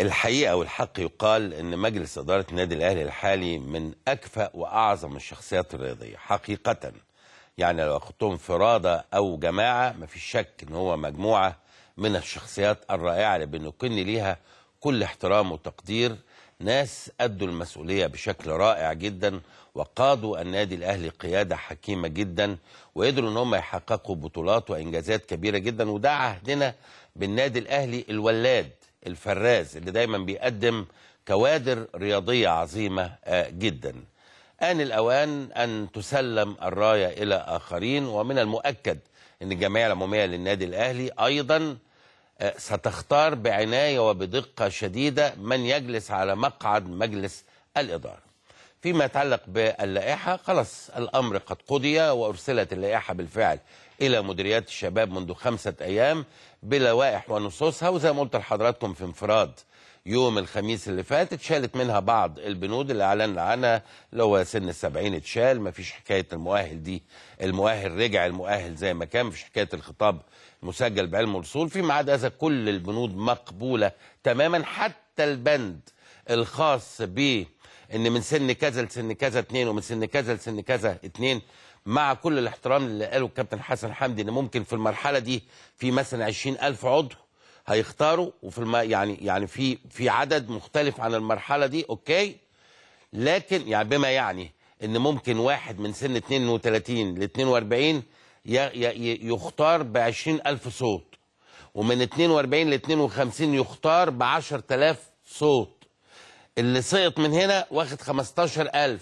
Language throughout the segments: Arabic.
الحقيقه والحق يقال ان مجلس اداره النادي الاهلي الحالي من اكفأ واعظم الشخصيات الرياضيه حقيقه يعني لو اخذتهم فرادة او جماعه مفيش شك ان هو مجموعه من الشخصيات الرائعه اللي بنكن ليها كل احترام وتقدير ناس ادوا المسؤوليه بشكل رائع جدا وقادوا النادي الاهلي قياده حكيمه جدا وقدروا ان هم يحققوا بطولات وانجازات كبيره جدا وده عهدنا بالنادي الاهلي الولاد الفراز اللي دايما بيقدم كوادر رياضية عظيمة آه، جدا آن الأوان أن تسلم الراية إلى آخرين ومن المؤكد أن الجمعية العمومية للنادي الأهلي أيضا آه، ستختار بعناية وبدقة شديدة من يجلس على مقعد مجلس الإدارة فيما يتعلق باللائحة خلاص الأمر قد قضي وأرسلت اللائحة بالفعل إلى مديريات الشباب منذ خمسة أيام بلوائح ونصوصها وزي ما قلت لحضراتكم في انفراد يوم الخميس اللي فات اتشالت منها بعض البنود اللي اعلنا عنها اللي هو سن السبعين اتشال مفيش حكايه المؤهل دي المؤهل رجع المؤهل زي ما كان مفيش حكايه الخطاب مسجل بعلم الرسول فيما عدا هذا كل البنود مقبوله تماما حتى البند الخاص ب ان من سن كذا لسن كذا اثنين ومن سن كذا لسن كذا اثنين مع كل الاحترام اللي قاله الكابتن حسن حمدي ان ممكن في المرحله دي في مثلا 20000 عضو هيختاروا وفي الم... يعني يعني في في عدد مختلف عن المرحله دي اوكي لكن يعني بما يعني ان ممكن واحد من سن 32 ل 42 يختار ب 20000 صوت ومن 42 ل 52 يختار ب 10000 صوت اللي سقط من هنا واخد 15000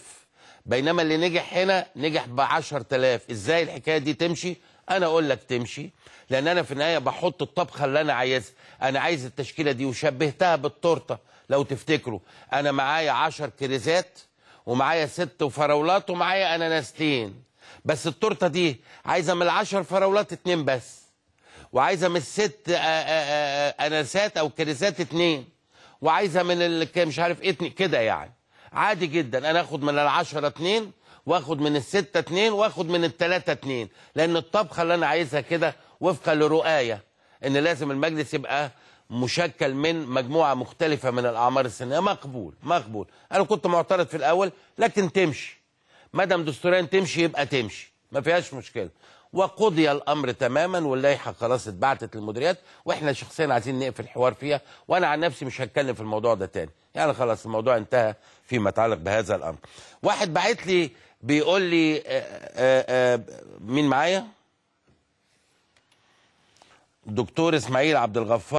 بينما اللي نجح هنا نجح ب 10000 ازاي الحكايه دي تمشي انا اقول لك تمشي لان انا في النهايه بحط الطبخه اللي انا عايزها انا عايز التشكيله دي وشبهتها بالتورته لو تفتكروا انا معايا 10 كريزات ومعايا ست فراولات ومعايا اناناستين بس التورته دي عايزه من العشر فراولات اتنين بس وعايزه من الست اناسات او كريزات اتنين وعايزه من اللي مش عارف ايه كده يعني عادي جدا انا اخد من العشرة اتنين واخد من الستة اتنين واخد من التلاتة اتنين لان الطبخه اللي انا عايزها كده وفقا لرؤاية ان لازم المجلس يبقى مشكل من مجموعه مختلفه من الاعمار السنيه مقبول مقبول انا كنت معترض في الاول لكن تمشي مدام دستوريا تمشي يبقى تمشي ما فيهاش مشكله وقضي الامر تماما واللائحه خلاص اتبعتت للمديريات واحنا شخصيا عايزين نقفل الحوار فيها وانا عن نفسي مش هتكلم في الموضوع ده تاني يعني خلاص الموضوع انتهى فيما يتعلق بهذا الامر واحد بعت لي بيقول لي آه، آه، آه، مين معايا دكتور اسماعيل عبد الغفار